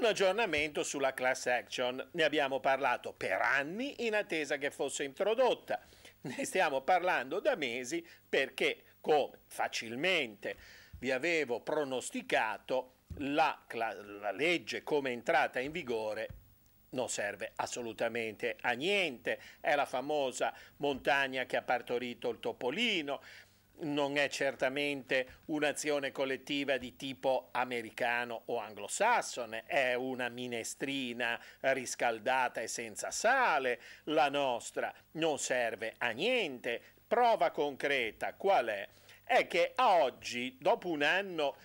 Un aggiornamento sulla class action. Ne abbiamo parlato per anni in attesa che fosse introdotta. Ne stiamo parlando da mesi perché, come facilmente vi avevo pronosticato, la, la legge come entrata in vigore non serve assolutamente a niente. È la famosa montagna che ha partorito il topolino, non è certamente un'azione collettiva di tipo americano o anglosassone, è una minestrina riscaldata e senza sale, la nostra non serve a niente. Prova concreta qual è? È che a oggi, dopo un anno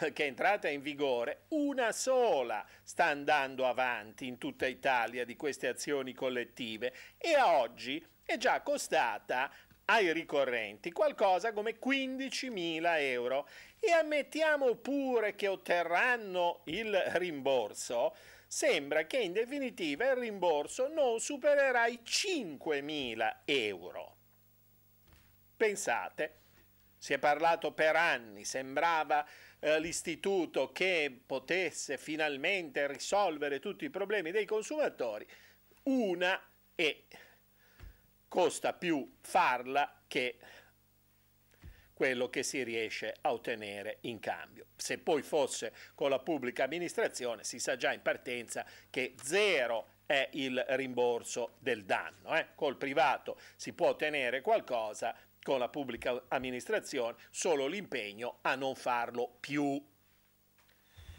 eh, che è entrata in vigore, una sola sta andando avanti in tutta Italia di queste azioni collettive e a oggi è già costata ai ricorrenti qualcosa come 15.000 euro e ammettiamo pure che otterranno il rimborso, sembra che in definitiva il rimborso non supererà i 5.000 euro. Pensate, si è parlato per anni, sembrava eh, l'istituto che potesse finalmente risolvere tutti i problemi dei consumatori, una e costa più farla che quello che si riesce a ottenere in cambio. Se poi fosse con la pubblica amministrazione si sa già in partenza che zero è il rimborso del danno. Eh? Col privato si può ottenere qualcosa, con la pubblica amministrazione solo l'impegno a non farlo più.